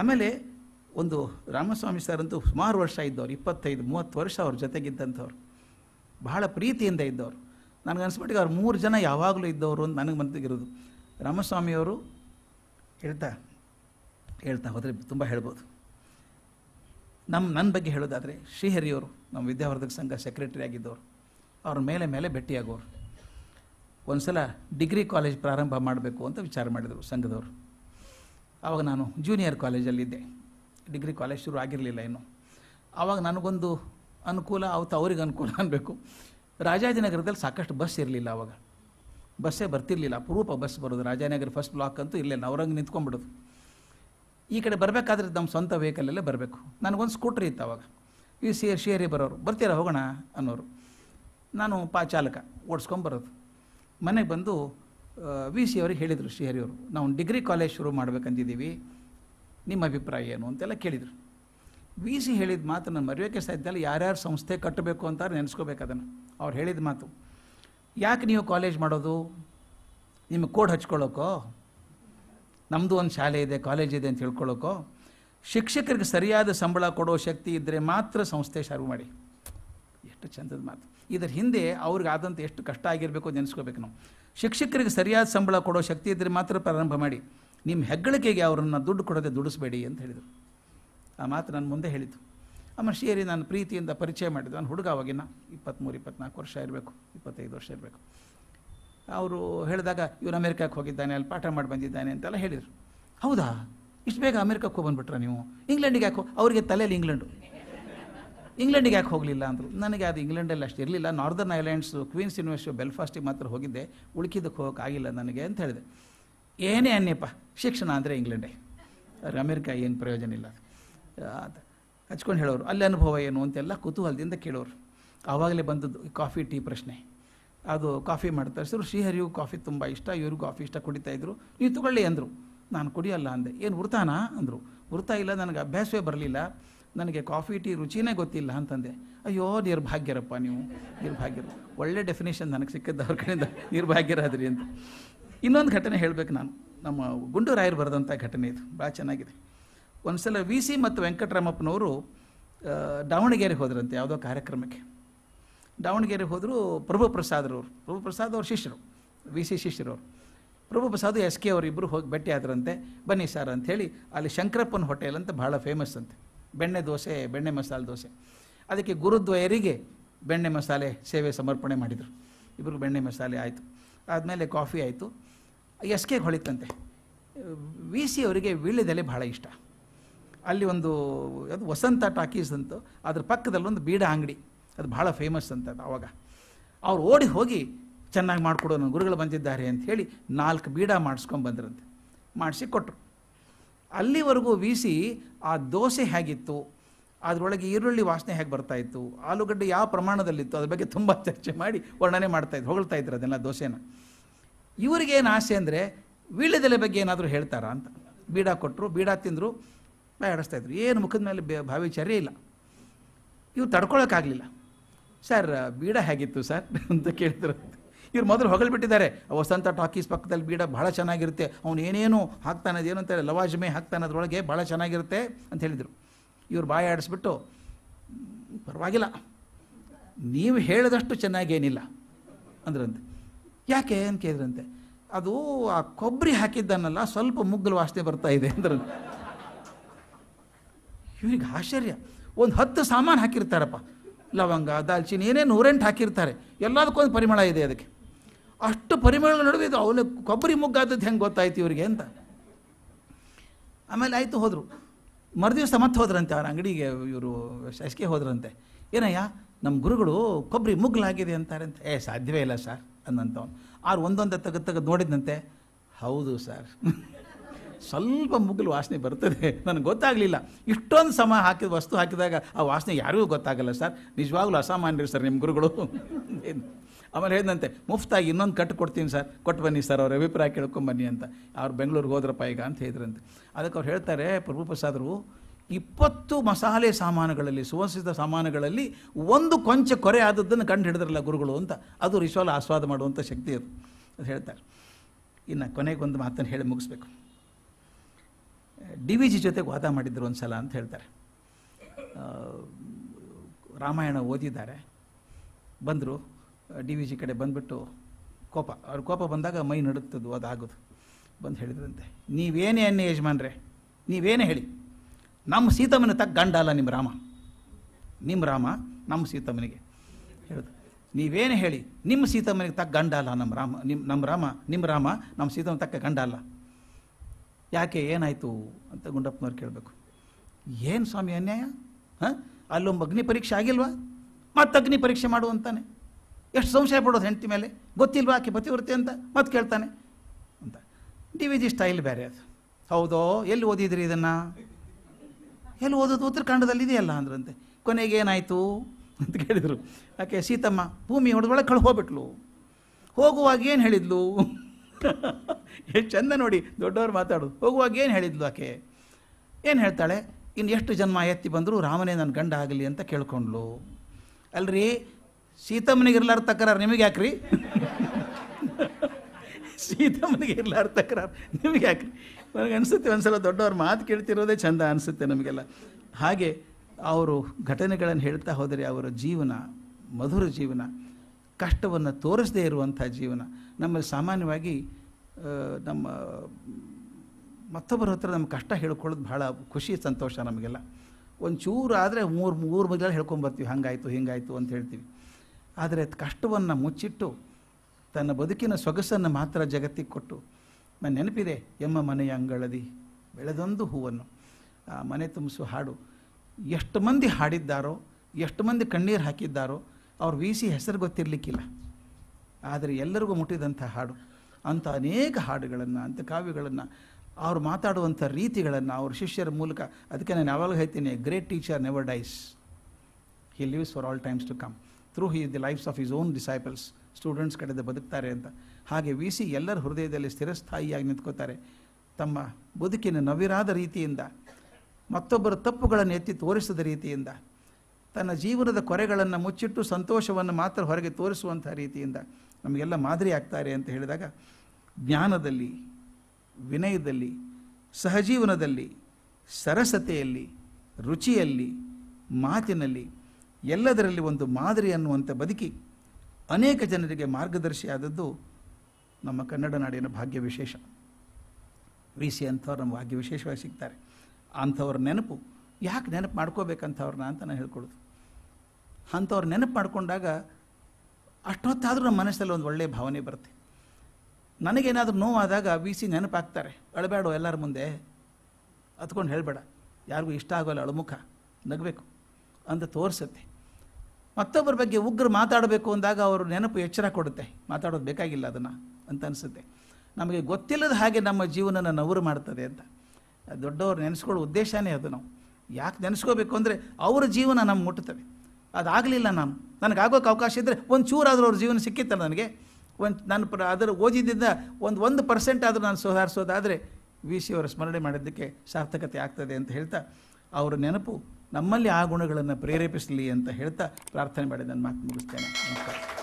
ಆಮೇಲೆ ಒಂದು ರಾಮಸ್ವಾಮಿ ಸರ್ ಅಂತೂ ಸುಮಾರು ವರ್ಷ ಇದ್ದವ್ರು ಇಪ್ಪತ್ತೈದು ಮೂವತ್ತು ವರ್ಷ ಅವ್ರ ಜೊತೆಗಿದ್ದಂಥವ್ರು ಬಹಳ ಪ್ರೀತಿಯಿಂದ ಇದ್ದವರು ನನಗೆ ಅನಿಸ್ಬಿಟ್ಟಿಗೆ ಅವ್ರು ಮೂರು ಜನ ಯಾವಾಗಲೂ ಇದ್ದವರು ಅಂತ ನನಗೆ ಮನಸ್ಸಿಗಿರೋದು ರಾಮಸ್ವಾಮಿಯವರು ಹೇಳ್ತಾ ಹೇಳ್ತಾ ಹೋದರೆ ತುಂಬ ಹೇಳ್ಬೋದು ನಮ್ಮ ನನ್ನ ಬಗ್ಗೆ ಹೇಳೋದಾದರೆ ಶ್ರೀಹರಿಯವರು ನಮ್ಮ ವಿದ್ಯಾವರ್ಧಕ ಸಂಘ ಸೆಕ್ರೆಟರಿ ಆಗಿದ್ದವರು ಅವ್ರ ಮೇಲೆ ಮೇಲೆ ಭೇಟಿಯಾಗೋರು ಒಂದು ಸಲ ಡಿಗ್ರಿ ಕಾಲೇಜ್ ಪ್ರಾರಂಭ ಮಾಡಬೇಕು ಅಂತ ವಿಚಾರ ಮಾಡಿದರು ಸಂಘದವರು ಆವಾಗ ನಾನು ಜೂನಿಯರ್ ಕಾಲೇಜಲ್ಲಿದ್ದೆ ಡಿಗ್ರಿ ಕಾಲೇಜ್ ಶುರು ಆಗಿರಲಿಲ್ಲ ಇನ್ನು ಆವಾಗ ನನಗೊಂದು ಅನುಕೂಲ ಅವತ್ತು ಅವ್ರಿಗೆ ಅನುಕೂಲ ಅನ್ನಬೇಕು ರಾಜಾಜಿನಗರದಲ್ಲಿ ಸಾಕಷ್ಟು ಬಸ್ ಇರಲಿಲ್ಲ ಆವಾಗ ಬಸ್ಸೇ ಬರ್ತಿರಲಿಲ್ಲ ಅಪರೂಪ ಬಸ್ ಬರೋದು ರಾಜಾನಗರ ಫಸ್ಟ್ ಬ್ಲಾಕ್ ಅಂತೂ ಇಲ್ಲೇ ನವರಂಗ್ ನಿಂತ್ಕೊಂಡ್ಬಿಡೋದು ಈ ಕಡೆ ಬರಬೇಕಾದ್ರೆ ನಮ್ಮ ಸ್ವಂತ ವೆಹಿಕಲಲ್ಲೇ ಬರಬೇಕು ನನಗೊಂದು ಸ್ಕೂಟ್ರ್ ಇತ್ತು ಆವಾಗ ಈ ಸೇರಿ ಶೇರಿ ಬರೋರು ಬರ್ತೀರಾ ಹೋಗೋಣ ಅನ್ನೋರು ನಾನು ಪಾ ಚಾಲಕ ಓಡಿಸ್ಕೊಂಬರೋದು ಮನೆಗೆ ಬಂದು ವಿ ಸಿ ಅವ್ರಿಗೆ ಹೇಳಿದರು ಶ್ರೀಹರಿಯವರು ನಾವು ಡಿಗ್ರಿ ಕಾಲೇಜ್ ಶುರು ಮಾಡಬೇಕಂತಿದ್ದೀವಿ ನಿಮ್ಮ ಅಭಿಪ್ರಾಯ ಏನು ಅಂತೆಲ್ಲ ಕೇಳಿದರು ವಿ ಸಿ ಹೇಳಿದ ಮಾತು ನಾನು ಮರೆಯೋಕ್ಕೆ ಅಲ್ಲ ಯಾರ್ಯಾರು ಸಂಸ್ಥೆ ಕಟ್ಟಬೇಕು ಅಂತ ನೆನೆಸ್ಕೋಬೇಕು ಅದನ್ನು ಅವ್ರು ಹೇಳಿದ ಮಾತು ಯಾಕೆ ನೀವು ಕಾಲೇಜ್ ಮಾಡೋದು ನಿಮಗೆ ಕೋಡ್ ಹಚ್ಕೊಳ್ಳೋಕೋ ನಮ್ಮದು ಒಂದು ಶಾಲೆ ಇದೆ ಕಾಲೇಜ್ ಇದೆ ಅಂತ ಹೇಳ್ಕೊಳ್ಳೋಕೋ ಶಿಕ್ಷಕರಿಗೆ ಸರಿಯಾದ ಸಂಬಳ ಕೊಡೋ ಶಕ್ತಿ ಇದ್ದರೆ ಮಾತ್ರ ಸಂಸ್ಥೆ ಶುರು ಮಾಡಿ ಎಷ್ಟು ಚಂದದ ಮಾತು ಇದರ ಹಿಂದೆ ಅವ್ರಿಗಾದಂಥ ಎಷ್ಟು ಕಷ್ಟ ಆಗಿರಬೇಕು ನೆನೆಸ್ಕೋಬೇಕು ನಾವು ಶಿಕ್ಷಕರಿಗೆ ಸರಿಯಾದ ಸಂಬಳ ಕೊಡೋ ಶಕ್ತಿ ಇದ್ದರೆ ಮಾತ್ರ ಪ್ರಾರಂಭ ಮಾಡಿ ನಿಮ್ಮ ಹೆಗ್ಗಳಿಕೆಗೆ ಅವರನ್ನು ದುಡ್ಡು ಕೊಡದೆ ದುಡಿಸ್ಬೇಡಿ ಅಂತ ಹೇಳಿದರು ಆ ಮಾತು ನಾನು ಮುಂದೆ ಹೇಳಿತು ಆಮೇಲೆ ಶೇರಿ ನಾನು ಪ್ರೀತಿಯಿಂದ ಪರಿಚಯ ಮಾಡಿದ್ದು ನಾನು ಹುಡುಗ ಅವಾಗಿನ ಇಪ್ಪತ್ತ್ಮೂರು ಇಪ್ಪತ್ನಾಲ್ಕು ವರ್ಷ ಇರಬೇಕು ಇಪ್ಪತ್ತೈದು ವರ್ಷ ಇರಬೇಕು ಅವರು ಹೇಳಿದಾಗ ಇವನು ಅಮೇರಿಕಾಕ್ಕೆ ಹೋಗಿದ್ದಾನೆ ಅಲ್ಲಿ ಪಾಠ ಮಾಡಿ ಬಂದಿದ್ದಾನೆ ಅಂತೆಲ್ಲ ಹೇಳಿದರು ಹೌದಾ ಇಷ್ಟು ಬೇಗ ಅಮೇರಿಕಕ್ಕೆ ಹೋಗಿ ಬಂದುಬಿಟ್ರೆ ನೀವು ಇಂಗ್ಲೆಂಡಿಗೆ ಯಾಕೋ ಅವರಿಗೆ ತಲೆಯಲ್ಲಿ ಇಂಗ್ಲೆಂಡು ಇಂಗ್ಲೆಂಡಿಗೆ ಯಾಕೆ ಹೋಗಲಿಲ್ಲ ಅಂದರು ನನಗೆ ಅದು ಇಂಗ್ಲೆಂಡಲ್ಲಿ ಅಷ್ಟು ಇರಲಿಲ್ಲ ನಾರ್ದರ್ನ್ ಐಲ್ಯಾಂಡ್ಸು ಕ್ವೀನ್ಸ್ ಯೂನಿವರ್ಸಿಟಿ ಬೆಲ್ಫಾಸ್ಟಿಗೆ ಮಾತ್ರ ಹೋಗಿದ್ದೆ ಉಳುಕಿದ್ದಕ್ಕೆ ಹೋಗೋಕ್ಕಾಗಿಲ್ಲ ನನಗೆ ಅಂತ ಹೇಳಿದೆ ಏನೇ ಅನ್ಯಪ್ಪ ಶಿಕ್ಷಣ ಅಂದರೆ ಇಂಗ್ಲೆಂಡೇ ಅಮೇರಿಕಾ ಏನು ಪ್ರಯೋಜನ ಇಲ್ಲ ಅದು ಹಚ್ಕೊಂಡು ಹೇಳೋರು ಅಲ್ಲಿ ಅನುಭವ ಏನು ಅಂತೆಲ್ಲ ಕುತೂಹಲದಿಂದ ಕೇಳೋರು ಆವಾಗಲೇ ಬಂದದ್ದು ಕಾಫಿ ಟೀ ಪ್ರಶ್ನೆ ಅದು ಕಾಫಿ ಮಾಡ್ತಾ ಸರ್ ಶ್ರೀಹರಿಗೂ ಕಾಫಿ ತುಂಬ ಇಷ್ಟ ಇವ್ರಿಗೂ ಕಾಫಿ ಇಷ್ಟ ಕುಡಿತಾ ಇದ್ರು ನೀವು ತಗೊಳ್ಳಿ ಅಂದರು ನಾನು ಕುಡಿಯಲ್ಲ ಅಂದೆ ಏನು ವೃತ್ತಾನಾ ಅಂದರು ವೃತ್ತ ಇಲ್ಲ ನನಗೆ ಅಭ್ಯಾಸವೇ ಬರಲಿಲ್ಲ ನನಗೆ ಕಾಫಿ ಟೀ ರುಚಿನೇ ಗೊತ್ತಿಲ್ಲ ಅಂತಂದೆ ಅಯ್ಯೋ ನಿರ್ಭಾಗ್ಯರಪ್ಪ ನೀವು ನಿರ್ಭಾಗ್ಯರ ಒಳ್ಳೆ ಡೆಫಿನೇಷನ್ ನನಗೆ ಸಿಕ್ಕಿದ್ದ ಅವ್ರ ಕಡೆಯಿಂದ ನಿರ್ಭಾಗ್ಯರಾದ್ರಿ ಅಂತ ಇನ್ನೊಂದು ಘಟನೆ ಹೇಳಬೇಕು ನಾನು ನಮ್ಮ ಗುಂಡೂರಾಯರು ಬರೆದಂಥ ಘಟನೆ ಇದು ಭಾಳ ಚೆನ್ನಾಗಿದೆ ಒಂದು ಸಲ ವಿ ಸಿ ಮತ್ತು ವೆಂಕಟರಾಮಪ್ಪನವರು ದಾವಣಗೆರೆ ಹೋದ್ರಂತೆ ಯಾವುದೋ ಕಾರ್ಯಕ್ರಮಕ್ಕೆ ದಾವಣಗೆರೆ ಹೋದರೂ ಪ್ರಭು ಪ್ರಭುಪ್ರಸಾದ್ ಪ್ರಭು ಪ್ರಸಾದ್ ಅವ್ರ ಶಿಷ್ಯರು ವಿ ಸಿ ಶಿಷ್ಯರವರು ಪ್ರಭು ಪ್ರಸಾದ್ ಎಸ್ ಕೆ ಅವರಿಬ್ಬರು ಹೋಗಿ ಭೇಟಿ ಆದ್ರಂತೆ ಬನ್ನಿ ಸರ್ ಅಂಥೇಳಿ ಅಲ್ಲಿ ಶಂಕರಪ್ಪನ ಹೋಟೆಲ್ ಅಂತ ಭಾಳ ಫೇಮಸ್ ಅಂತೆ ಬೆಣ್ಣೆ ದೋಸೆ ಬೆಣ್ಣೆ ಮಸಾಲೆ ದೋಸೆ ಅದಕ್ಕೆ ಗುರುದ್ವಯರಿಗೆ ಬೆಣ್ಣೆ ಮಸಾಲೆ ಸೇವೆ ಸಮರ್ಪಣೆ ಮಾಡಿದರು ಇಬ್ಬರು ಬೆಣ್ಣೆ ಮಸಾಲೆ ಆಯಿತು ಆದಮೇಲೆ ಕಾಫಿ ಆಯಿತು ಎಸ್ ಕೆ ಹೊಳಿತಂತೆ ವಿ ಸಿ ಅವರಿಗೆ ವೀಳ್ಯದೆಲೆ ಭಾಳ ಇಷ್ಟ ಅಲ್ಲಿ ಒಂದು ಅದು ವಸಂತ ಟಾಕೀಸ್ ಅಂತು ಅದ್ರ ಪಕ್ಕದಲ್ಲೊಂದು ಬೀಡ ಅಂಗಡಿ ಅದು ಭಾಳ ಫೇಮಸ್ ಅಂತ ಅದು ಆವಾಗ ಅವ್ರು ಓಡಿ ಹೋಗಿ ಚೆನ್ನಾಗಿ ಮಾಡಿಕೊಡೋ ನನ್ನ ಗುರುಗಳು ಬಂದಿದ್ದಾರೆ ಅಂತ ಹೇಳಿ ನಾಲ್ಕು ಬೀಡ ಮಾಡಿಸ್ಕೊಂಡು ಬಂದ್ರಂತೆ ಮಾಡಿಸಿ ಕೊಟ್ಟರು ಅಲ್ಲಿವರೆಗೂ ವೀಸಿ ಆ ದೋಸೆ ಹೇಗಿತ್ತು ಅದರೊಳಗೆ ಈರುಳ್ಳಿ ವಾಸನೆ ಹೇಗೆ ಬರ್ತಾ ಇತ್ತು ಆಲೂಗಡ್ಡೆ ಯಾವ ಪ್ರಮಾಣದಲ್ಲಿತ್ತು ಅದ್ರ ಬಗ್ಗೆ ತುಂಬ ಚರ್ಚೆ ಮಾಡಿ ವರ್ಣನೆ ಮಾಡ್ತಾಯಿದ್ರು ಹೊಗಳ್ತಾ ಇದ್ರು ಅದೆಲ್ಲ ದೋಸೆನ ಇವರಿಗೇನು ಆಸೆ ಅಂದರೆ ವೀಳ್ಯದೆಲೆ ಬಗ್ಗೆ ಏನಾದರೂ ಹೇಳ್ತಾರಾ ಅಂತ ಬೀಡ ಕೊಟ್ಟರು ಬೀಡ ತಿಂದರು ಇದ್ರು ಏನು ಮುಖದ ಮೇಲೆ ಭಾವಿಚಾರ್ಯ ಇಲ್ಲ ಇವು ತಡ್ಕೊಳಕ್ಕಾಗಲಿಲ್ಲ ಸರ್ ಬೀಡ ಹೇಗಿತ್ತು ಸರ್ ಅಂತ ಕೇಳಿದ್ರು ಇವ್ರು ಮೊದಲು ಬಿಟ್ಟಿದ್ದಾರೆ ವಸಂತ ಟಾಕೀಸ್ ಪಕ್ಕದಲ್ಲಿ ಬೀಡ ಭಾಳ ಚೆನ್ನಾಗಿರುತ್ತೆ ಅವನು ಏನೇನು ಹಾಕ್ತಾನೆ ಏನು ಅಂತಾರೆ ಲವಾಜ್ಮೆ ಹಾಕ್ತಾನೆ ಅದರೊಳಗೆ ಭಾಳ ಚೆನ್ನಾಗಿರುತ್ತೆ ಅಂತ ಹೇಳಿದರು ಇವ್ರು ಬಾಯಿ ಆಡಿಸ್ಬಿಟ್ಟು ಪರವಾಗಿಲ್ಲ ನೀವು ಹೇಳಿದಷ್ಟು ಚೆನ್ನಾಗೇನಿಲ್ಲ ಅಂದ್ರಂತೆ ಯಾಕೆ ಅಂತ ಕೇಳಿದ್ರಂತೆ ಅದು ಆ ಕೊಬ್ಬರಿ ಹಾಕಿದ್ದನ್ನೆಲ್ಲ ಸ್ವಲ್ಪ ಮುಗ್ಗಲು ವಾಸನೆ ಬರ್ತಾ ಇದೆ ಅಂದ್ರಂತೆ ಇವ್ರಿಗೆ ಆಶ್ಚರ್ಯ ಒಂದು ಹತ್ತು ಸಾಮಾನು ಹಾಕಿರ್ತಾರಪ್ಪ ಲವಂಗ ದಾಲ್ಚಿನಿ ಏನೇನು ನೂರೆಂಟು ಹಾಕಿರ್ತಾರೆ ಎಲ್ಲದಕ್ಕೂ ಒಂದು ಪರಿಮಳ ಇದೆ ಅದಕ್ಕೆ ಅಷ್ಟು ನಡುವೆ ಇದು ಅವನಿಗೆ ಕೊಬ್ಬರಿ ಮುಗ್ಗಾದದ್ದು ಹೆಂಗೆ ಗೊತ್ತಾಯ್ತು ಇವರಿಗೆ ಅಂತ ಆಮೇಲೆ ಆಯಿತು ಹೋದರು ಮರುದಿವಸ ಮತ್ತೆ ಹೋದ್ರಂತೆ ಅವ್ರ ಅಂಗಡಿಗೆ ಇವರು ಶಾಸಕಿಗೆ ಹೋದ್ರಂತೆ ಏನಯ್ಯ ನಮ್ಮ ಗುರುಗಳು ಕೊಬ್ಬರಿ ಅಂತಾರೆ ಅಂತ ಏ ಸಾಧ್ಯವೇ ಇಲ್ಲ ಸರ್ ಅನ್ನಂತವನು ಆರು ಒಂದೊಂದು ತೆಗೆದು ತೆಗೆದು ನೋಡಿದಂತೆ ಹೌದು ಸರ್ ಸ್ವಲ್ಪ ಮುಗ್ಲು ವಾಸನೆ ಬರ್ತದೆ ನನಗೆ ಗೊತ್ತಾಗಲಿಲ್ಲ ಇಷ್ಟೊಂದು ಸಮ ಹಾಕಿದ ವಸ್ತು ಹಾಕಿದಾಗ ಆ ವಾಸನೆ ಯಾರಿಗೂ ಗೊತ್ತಾಗಲ್ಲ ಸರ್ ನಿಜವಾಗ್ಲೂ ಅಸಾಮಾನ್ಯರು ಸರ್ ನಿಮ್ಮ ಗುರುಗಳು ಆಮೇಲೆ ಹೇಳಿದಂತೆ ಮುಫ್ತಾಗಿ ಇನ್ನೊಂದು ಕಟ್ಟು ಕೊಡ್ತೀನಿ ಸರ್ ಕೊಟ್ಟು ಬನ್ನಿ ಸರ್ ಅವ್ರ ಅಭಿಪ್ರಾಯ ಕೇಳ್ಕೊಂಬನ್ನಿ ಅಂತ ಅವ್ರು ಬೆಂಗಳೂರಿಗೆ ಹೋದ್ರಪ್ಪ ಈಗ ಅಂತ ಹೇಳಿದ್ರಂತೆ ಅದಕ್ಕೆ ಅವ್ರು ಹೇಳ್ತಾರೆ ಪ್ರಭು ಪ್ರಸಾದರು ಇಪ್ಪತ್ತು ಮಸಾಲೆ ಸಾಮಾನುಗಳಲ್ಲಿ ಸುವಾಸಿತ ಸಾಮಾನುಗಳಲ್ಲಿ ಒಂದು ಕೊಂಚ ಕೊರೆ ಆದದ್ದನ್ನು ಕಂಡು ಹಿಡಿದ್ರಲ್ಲ ಗುರುಗಳು ಅಂತ ಅದು ರಿಶ್ವಲ್ ಆಸ್ವಾದ ಮಾಡುವಂಥ ಶಕ್ತಿ ಅದು ಅದು ಹೇಳ್ತಾರೆ ಇನ್ನು ಕೊನೆಗೊಂದು ಮಾತನ್ನು ಹೇಳಿ ಮುಗಿಸ್ಬೇಕು ಡಿ ವಿ ಜಿ ಜೊತೆಗೆ ವಾದ ಮಾಡಿದ್ರು ಒಂದು ಸಲ ಅಂತ ಹೇಳ್ತಾರೆ ರಾಮಾಯಣ ಓದಿದ್ದಾರೆ ಬಂದರು ಡಿ ವಿ ಜಿ ಕಡೆ ಬಂದುಬಿಟ್ಟು ಕೋಪ ಅವ್ರ ಕೋಪ ಬಂದಾಗ ಮೈ ಅದು ಅದಾಗೋದು ಬಂದು ಹೇಳಿದ್ರಂತೆ ನೀವೇನೇ ಅನ್ನಿ ಯಜಮಾನ್ರೆ ನೀವೇನೇ ಹೇಳಿ ನಮ್ಮ ಸೀತಮ್ಮನ ತಕ್ಕ ಗಂಡ ಅಲ್ಲ ನಿಮ್ಮ ರಾಮ ನಿಮ್ಮ ರಾಮ ನಮ್ಮ ಸೀತಮ್ಮನಿಗೆ ಹೇಳೋದು ನೀವೇನು ಹೇಳಿ ನಿಮ್ಮ ಸೀತಮ್ಮನಿಗೆ ತಕ್ಕ ಗಂಡ ಅಲ್ಲ ನಮ್ಮ ರಾಮ ನಿಮ್ಮ ನಮ್ಮ ರಾಮ ನಿಮ್ಮ ರಾಮ ನಮ್ಮ ಸೀತಮ್ಮ ತಕ್ಕ ಗಂಡ ಅಲ್ಲ ಯಾಕೆ ಏನಾಯಿತು ಅಂತ ಗುಂಡಪ್ಪನವ್ರು ಕೇಳಬೇಕು ಏನು ಸ್ವಾಮಿ ಅನ್ಯಾಯ ಹಾಂ ಅಲ್ಲೊಂದು ಅಗ್ನಿ ಪರೀಕ್ಷೆ ಆಗಿಲ್ವಾ ಮತ್ತೆ ಅಗ್ನಿ ಪರೀಕ್ಷೆ ಮಾಡು ಅಂತಾನೆ ಎಷ್ಟು ಸಂಶಯ ಪಡೋದು ಹೆಂಡತಿ ಮೇಲೆ ಗೊತ್ತಿಲ್ವಾ ಆಕೆ ಪತಿವೃತ್ತಿ ಅಂತ ಮತ್ತೆ ಕೇಳ್ತಾನೆ ಅಂತ ಡಿ ವಿ ಜಿ ಸ್ಟೈಲ್ ಬೇರೆ ಅದು ಹೌದೋ ಎಲ್ಲಿ ಓದಿದ್ರಿ ಇದನ್ನು ಎಲ್ಲಿ ಓದೋದು ಉತ್ತರಾಖಂಡದಲ್ಲಿ ಇದೆಯಲ್ಲ ಅಂದ್ರಂತೆ ಕೊನೆಗೆ ಏನಾಯಿತು ಅಂತ ಕೇಳಿದರು ಆಕೆ ಸೀತಮ್ಮ ಭೂಮಿ ಹೊಡೆದೊಳಗೆ ಕಳು ಹೋಗ್ಬಿಟ್ಲು ಹೋಗುವಾಗ ಏನು ಹೇಳಿದ್ಲು ಎಷ್ಟು ಚಂದ ನೋಡಿ ದೊಡ್ಡವ್ರು ಮಾತಾಡು ಹೋಗುವಾಗ ಏನು ಹೇಳಿದ್ಲು ಆಕೆ ಏನು ಹೇಳ್ತಾಳೆ ಇನ್ನು ಎಷ್ಟು ಜನ್ಮ ಎತ್ತಿ ಬಂದರೂ ರಾಮನೇ ನನ್ನ ಗಂಡ ಆಗಲಿ ಅಂತ ಕೇಳ್ಕೊಂಡ್ಲು ಅಲ್ರಿ ಸೀತಮ್ಮನಿಗೆ ಇರ್ಲಾರ ತಕರಾರು ನಿಮಗೆ ಯಾಕ್ರಿ ಸೀತಮ್ಮನಿಗೆ ಇರ್ಲಾರ ತಕರಾರು ನಿಮಗೆ ಯಾಕ್ರಿ ನನಗೆ ಅನಿಸುತ್ತೆ ಒಂದ್ಸಲ ದೊಡ್ಡವ್ರ ಮಾತು ಕೇಳ್ತಿರೋದೇ ಚಂದ ಅನಿಸುತ್ತೆ ನಮಗೆಲ್ಲ ಹಾಗೆ ಅವರು ಘಟನೆಗಳನ್ನು ಹೇಳ್ತಾ ಹೋದರೆ ಅವರ ಜೀವನ ಮಧುರ ಜೀವನ ಕಷ್ಟವನ್ನು ತೋರಿಸದೇ ಇರುವಂಥ ಜೀವನ ನಮ್ಮಲ್ಲಿ ಸಾಮಾನ್ಯವಾಗಿ ನಮ್ಮ ಮತ್ತೊಬ್ಬರ ಹತ್ರ ನಮ್ಮ ಕಷ್ಟ ಹೇಳ್ಕೊಳ್ಳೋದು ಭಾಳ ಖುಷಿ ಸಂತೋಷ ನಮಗೆಲ್ಲ ಒಂಚೂರು ಆದರೆ ಮೂರು ಮೂರು ಬಗೆಯಲ್ಲಿ ಹೇಳ್ಕೊಂಬರ್ತೀವಿ ಹಂಗಾಯಿತು ಹಿಂಗಾಯಿತು ಅಂತ ಹೇಳ್ತೀವಿ ಆದರೆ ಕಷ್ಟವನ್ನು ಮುಚ್ಚಿಟ್ಟು ತನ್ನ ಬದುಕಿನ ಸೊಗಸನ್ನು ಮಾತ್ರ ಜಗತ್ತಿಗೆ ಕೊಟ್ಟು ನನ್ನ ನೆನಪಿದೆ ಎಮ್ಮ ಮನೆಯ ಅಂಗಳದಿ ಬೆಳೆದೊಂದು ಹೂವನ್ನು ಆ ಮನೆ ತುಂಬಿಸು ಹಾಡು ಎಷ್ಟು ಮಂದಿ ಹಾಡಿದ್ದಾರೋ ಎಷ್ಟು ಮಂದಿ ಕಣ್ಣೀರು ಹಾಕಿದ್ದಾರೋ ಅವ್ರ ವೀಸಿ ಹೆಸರು ಗೊತ್ತಿರಲಿಕ್ಕಿಲ್ಲ ಆದರೆ ಎಲ್ಲರಿಗೂ ಮುಟ್ಟಿದಂಥ ಹಾಡು ಅಂಥ ಅನೇಕ ಹಾಡುಗಳನ್ನು ಅಂಥ ಕಾವ್ಯಗಳನ್ನು ಅವರು ಮಾತಾಡುವಂಥ ರೀತಿಗಳನ್ನು ಅವ್ರ ಶಿಷ್ಯರ ಮೂಲಕ ಅದಕ್ಕೆ ನಾನು ಯಾವಾಗ ಹೇಳ್ತೀನಿ great teacher never dies he lives for all times to come through he the lives of his own disciples students ಕಡೆಯಿಂದ ಬದುಕ್ತಾರೆ ಅಂತ ಹಾಗೆ ವಿ ಸಿ ಎಲ್ಲರ ಹೃದಯದಲ್ಲಿ ಸ್ಥಿರಸ್ಥಾಯಿಯಾಗಿ ನಿಂತ್ಕೋತಾರೆ ತಮ್ಮ ಬದುಕಿನ ನವಿರಾದ ರೀತಿಯಿಂದ ಮತ್ತೊಬ್ಬರ ತಪ್ಪುಗಳನ್ನು ಎತ್ತಿ ತೋರಿಸಿದ ರೀತಿಯಿಂದ ತನ್ನ ಜೀವನದ ಕೊರೆಗಳನ್ನು ಮುಚ್ಚಿಟ್ಟು ಸಂತೋಷವನ್ನು ಮಾತ್ರ ಹೊರಗೆ ತೋರಿಸುವಂಥ ರೀತಿಯಿಂದ ನಮಗೆಲ್ಲ ಮಾದರಿ ಆಗ್ತಾರೆ ಅಂತ ಹೇಳಿದಾಗ ಜ್ಞಾನದಲ್ಲಿ ವಿನಯದಲ್ಲಿ ಸಹಜೀವನದಲ್ಲಿ ಸರಸತೆಯಲ್ಲಿ ರುಚಿಯಲ್ಲಿ ಮಾತಿನಲ್ಲಿ ಎಲ್ಲದರಲ್ಲಿ ಒಂದು ಮಾದರಿ ಅನ್ನುವಂಥ ಬದುಕಿ ಅನೇಕ ಜನರಿಗೆ ಮಾರ್ಗದರ್ಶಿಯಾದದ್ದು ನಮ್ಮ ಕನ್ನಡ ನಾಡಿನ ಭಾಗ್ಯ ವಿಶೇಷ ವಿ ಸಿ ಅಂಥವ್ರು ನಮ್ಮ ಭಾಗ್ಯ ವಿಶೇಷವಾಗಿ ಸಿಗ್ತಾರೆ ಅಂಥವ್ರ ನೆನಪು ಯಾಕೆ ನೆನಪು ಮಾಡ್ಕೋಬೇಕಂಥವ್ರನ್ನ ಅಂತ ನಾನು ಹೇಳ್ಕೊಡೋದು ಅಂಥವ್ರ ನೆನಪು ಮಾಡಿಕೊಂಡಾಗ ಅಷ್ಟೊತ್ತಾದರೂ ನಮ್ಮ ಮನಸ್ಸಲ್ಲಿ ಒಂದು ಒಳ್ಳೆಯ ಭಾವನೆ ಬರುತ್ತೆ ನನಗೇನಾದರೂ ನೋವಾದಾಗ ವಿ ಸಿ ನೆನಪಾಗ್ತಾರೆ ಅಳಬೇಡ ಎಲ್ಲರ ಮುಂದೆ ಅತ್ಕೊಂಡು ಹೇಳಬೇಡ ಯಾರಿಗೂ ಇಷ್ಟ ಆಗೋಲ್ಲ ಅಳುಮುಖ ನಗಬೇಕು ಅಂತ ತೋರಿಸುತ್ತೆ ಮತ್ತೊಬ್ಬರ ಬಗ್ಗೆ ಉಗ್ರ ಮಾತಾಡಬೇಕು ಅಂದಾಗ ಅವರು ನೆನಪು ಎಚ್ಚರ ಕೊಡುತ್ತೆ ಮಾತಾಡೋದು ಬೇಕಾಗಿಲ್ಲ ಅದನ್ನು ಅಂತ ಅನಿಸುತ್ತೆ ನಮಗೆ ಗೊತ್ತಿಲ್ಲದ ಹಾಗೆ ನಮ್ಮ ಜೀವನನ ನವರು ಮಾಡ್ತದೆ ಅಂತ ದೊಡ್ಡವರು ನೆನೆಸ್ಕೊಳ್ಳೋ ಉದ್ದೇಶನೇ ಅದು ನಾವು ಯಾಕೆ ನೆನೆಸ್ಕೋಬೇಕು ಅಂದರೆ ಅವರ ಜೀವನ ನಮ್ಗೆ ಮುಟ್ಟುತ್ತವೆ ಅದಾಗಲಿಲ್ಲ ನಾನು ನನಗಾಗೋಕ್ಕೆ ಅವಕಾಶ ಇದ್ದರೆ ಒಂದು ಚೂರಾದರೂ ಅವ್ರ ಜೀವನ ಸಿಕ್ಕಿತ್ತಲ್ಲ ನನಗೆ ಒಂದು ನನ್ನ ಪ್ರ ಅದರ ಓದಿದ್ದಿಂದ ಒಂದು ಒಂದು ಪರ್ಸೆಂಟ್ ಆದರೂ ನಾನು ಸುಧಾರಿಸೋದಾದರೆ ವಿ ಸಿ ಅವರ ಸ್ಮರಣೆ ಮಾಡಿದ್ದಕ್ಕೆ ಸಾರ್ಥಕತೆ ಆಗ್ತದೆ ಅಂತ ಹೇಳ್ತಾ ಅವರ ನೆನಪು ನಮ್ಮಲ್ಲಿ ಆ ಗುಣಗಳನ್ನು ಪ್ರೇರೇಪಿಸಲಿ ಅಂತ ಹೇಳ್ತಾ ಪ್ರಾರ್ಥನೆ ಮಾಡಿ ನನ್ನ ಮಾತು ಮುಗಿಸ್ತೇನೆ ನಮಸ್ಕಾರ